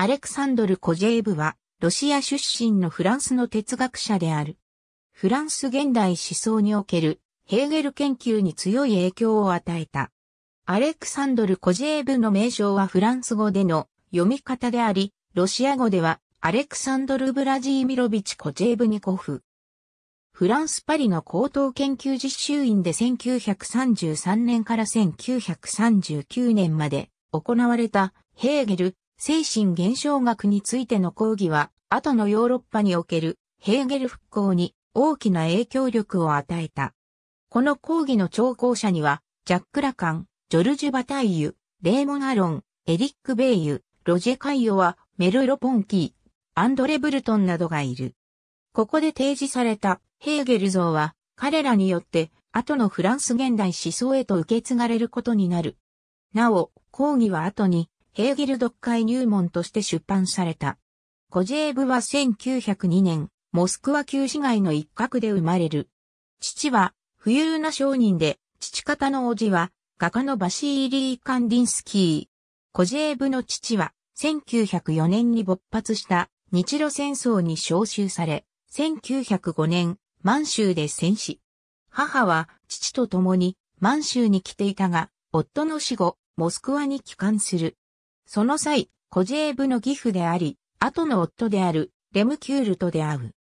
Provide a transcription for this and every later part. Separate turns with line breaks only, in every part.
アレクサンドル・コジェーブは、ロシア出身のフランスの哲学者である。フランス現代思想におけるヘーゲル研究に強い影響を与えた。アレクサンドル・コジェーブの名称はフランス語での読み方であり、ロシア語ではアレクサンドル・ブラジーミロビチ・コジェーブニコフ。フランス・パリの高等研究実習院で1933年から1939年まで行われたヘーゲル精神現象学についての講義は、後のヨーロッパにおけるヘーゲル復興に大きな影響力を与えた。この講義の聴講者には、ジャック・ラカン、ジョルジュ・バタイユ、レーモナロン、エリック・ベイユ、ロジェ・カイヨワ、メルロ・ポンキー、アンドレ・ブルトンなどがいる。ここで提示されたヘーゲル像は、彼らによって後のフランス現代思想へと受け継がれることになる。なお、講義は後にヘーゲル読解入門として出版された。コジェーブは1902年、モスクワ旧市街の一角で生まれる。父は、富裕な商人で、父方の叔父は、画家のバシーリー・カンディンスキー。コジェーブの父は、1904年に勃発した日露戦争に召集され、1905年、満州で戦死。母は父と共に満州に来ていたが、夫の死後、モスクワに帰還する。その際、コジェーブの義父であり、後の夫であるレムキュールと出会う。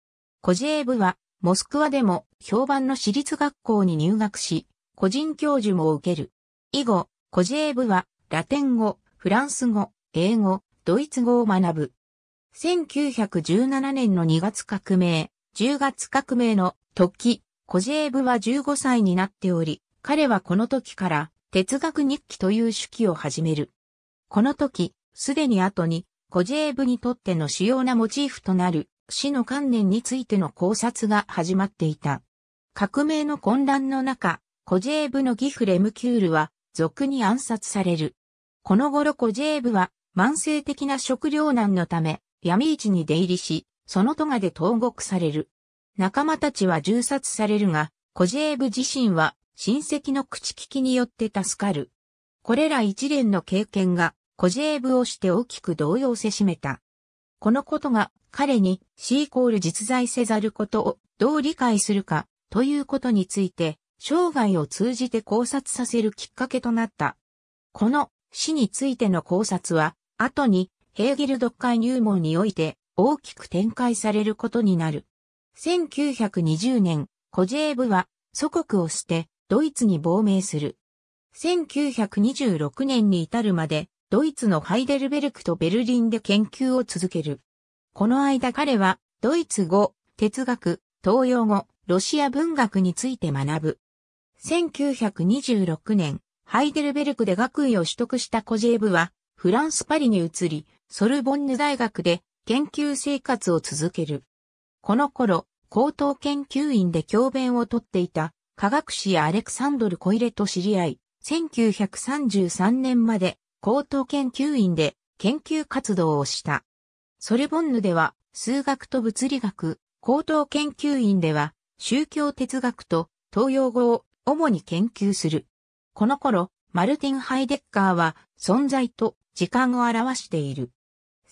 コジェーブは、モスクワでも評判の私立学校に入学し、個人教授も受ける。以後、コジェーブは、ラテン語、フランス語、英語、ドイツ語を学ぶ。1917年の2月革命、10月革命の時、コジェーブは15歳になっており、彼はこの時から哲学日記という手記を始める。この時、すでに後に、コジェーブにとっての主要なモチーフとなる死の観念についての考察が始まっていた。革命の混乱の中、コジェーブのギフレムキュールは、俗に暗殺される。この頃コジェーブは、慢性的な食糧難のため、闇市に出入りし、その都がで投獄される。仲間たちは銃殺されるが、コジェーブ自身は親戚の口利きによって助かる。これら一連の経験がコジェーブをして大きく動揺せしめた。このことが彼にシイコール実在せざることをどう理解するかということについて生涯を通じて考察させるきっかけとなった。この死についての考察は後にヘーゲル読解入門において大きく展開されることになる。1920年、コジェーブは祖国を捨てドイツに亡命する。1926年に至るまでドイツのハイデルベルクとベルリンで研究を続ける。この間彼は、ドイツ語、哲学、東洋語、ロシア文学について学ぶ。1926年、ハイデルベルクで学位を取得したコジェーブは、フランスパリに移り、ソルボンヌ大学で研究生活を続ける。この頃、高等研究院で教鞭をとっていた科学史やアレクサンドル・コイレと知り合い、1933年まで高等研究院で研究活動をした。ソルボンヌでは数学と物理学、高等研究院では宗教哲学と東洋語を主に研究する。この頃、マルティン・ハイデッカーは存在と時間を表している。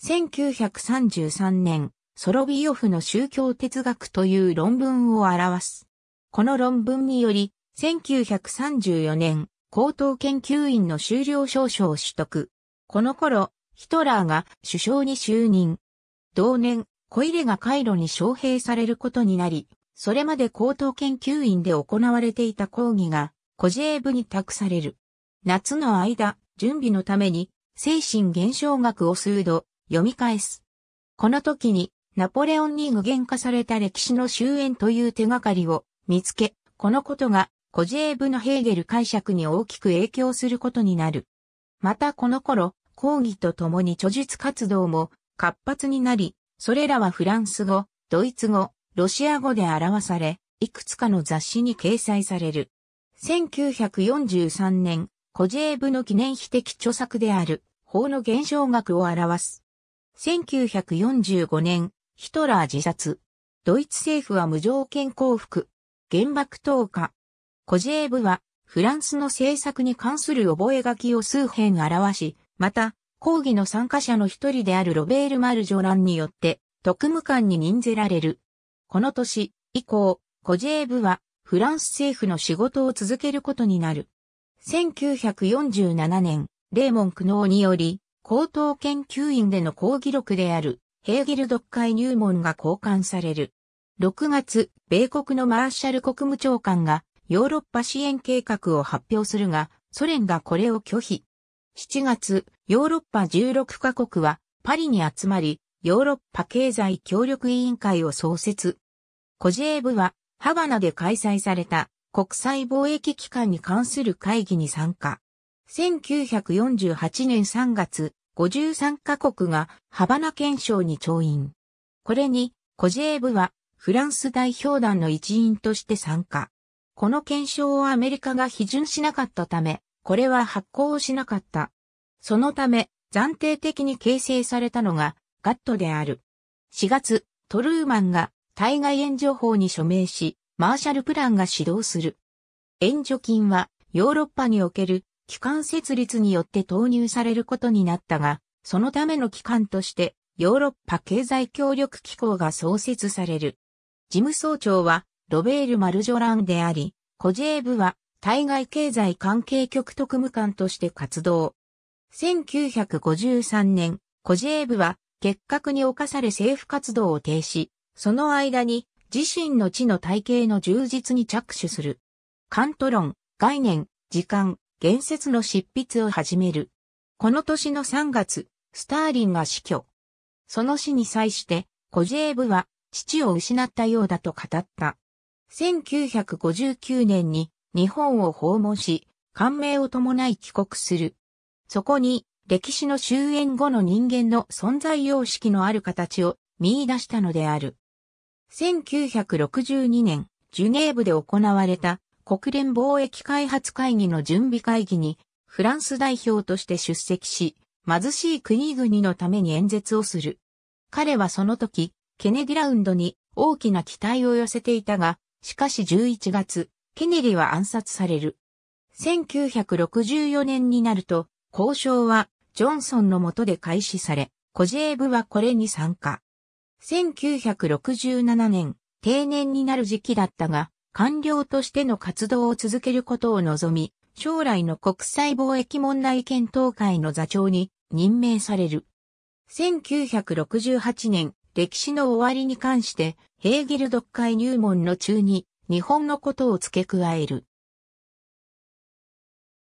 1933年、ソロビヨフの宗教哲学という論文を表す。この論文により、1934年、高等研究院の修了証書を取得。この頃、ヒトラーが首相に就任。同年、小入がカイロに招聘されることになり、それまで高等研究院で行われていた講義が、コジェーブに託される。夏の間、準備のために、精神現象学を数度、読み返す。この時に、ナポレオンに具現化された歴史の終焉という手がかりを見つけ、このことがコジェーブのヘーゲル解釈に大きく影響することになる。またこの頃、講義とともに著述活動も活発になり、それらはフランス語、ドイツ語、ロシア語で表され、いくつかの雑誌に掲載される。1943年、コジェーブの記念碑的著作である、法の現象学を表す。1945年、ヒトラー自殺。ドイツ政府は無条件降伏、原爆投下、コジェーブは、フランスの政策に関する覚書を数編表し、また、講義の参加者の一人であるロベール・マルジョランによって、特務官に任ぜられる。この年以降、コジェーブは、フランス政府の仕事を続けることになる。1947年、レーモン苦悩により、高等研究院での講義録である、ヘーゲル読解入門が交換される。6月、米国のマーシャル国務長官が、ヨーロッパ支援計画を発表するが、ソ連がこれを拒否。7月、ヨーロッパ16カ国はパリに集まり、ヨーロッパ経済協力委員会を創設。コジェーブは、ハバナで開催された国際貿易機関に関する会議に参加。1948年3月、53カ国がハバナ憲章に調印。これに、コジェーブはフランス代表団の一員として参加。この検証をアメリカが批准しなかったため、これは発行しなかった。そのため、暫定的に形成されたのが、ガットである。4月、トルーマンが対外援助法に署名し、マーシャルプランが指導する。援助金は、ヨーロッパにおける機関設立によって投入されることになったが、そのための機関として、ヨーロッパ経済協力機構が創設される。事務総長は、ロベール・マルジョランであり、コジェーブは対外経済関係局特務官として活動。1953年、コジェーブは結核に侵され政府活動を停止、その間に自身の地の体系の充実に着手する。カント論、概念、時間、言説の執筆を始める。この年の3月、スターリンが死去。その死に際して、コジェーブは父を失ったようだと語った。1959年に日本を訪問し、感銘を伴い帰国する。そこに歴史の終焉後の人間の存在様式のある形を見出したのである。1962年、ジュネーブで行われた国連貿易開発会議の準備会議にフランス代表として出席し、貧しい国々のために演説をする。彼はその時、ケネディラウンドに大きな期待を寄せていたが、しかし11月、ケネディは暗殺される。1964年になると、交渉はジョンソンの下で開始され、コジェーブはこれに参加。1967年、定年になる時期だったが、官僚としての活動を続けることを望み、将来の国際貿易問題検討会の座長に任命される。1968年、歴史の終わりに関してヘーゲル読解入門の中に日本のことを付け加える。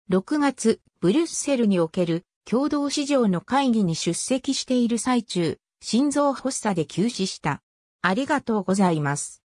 6月、ブリュッセルにおける共同市場の会議に出席している最中、心臓発作で急死した。ありがとうございます。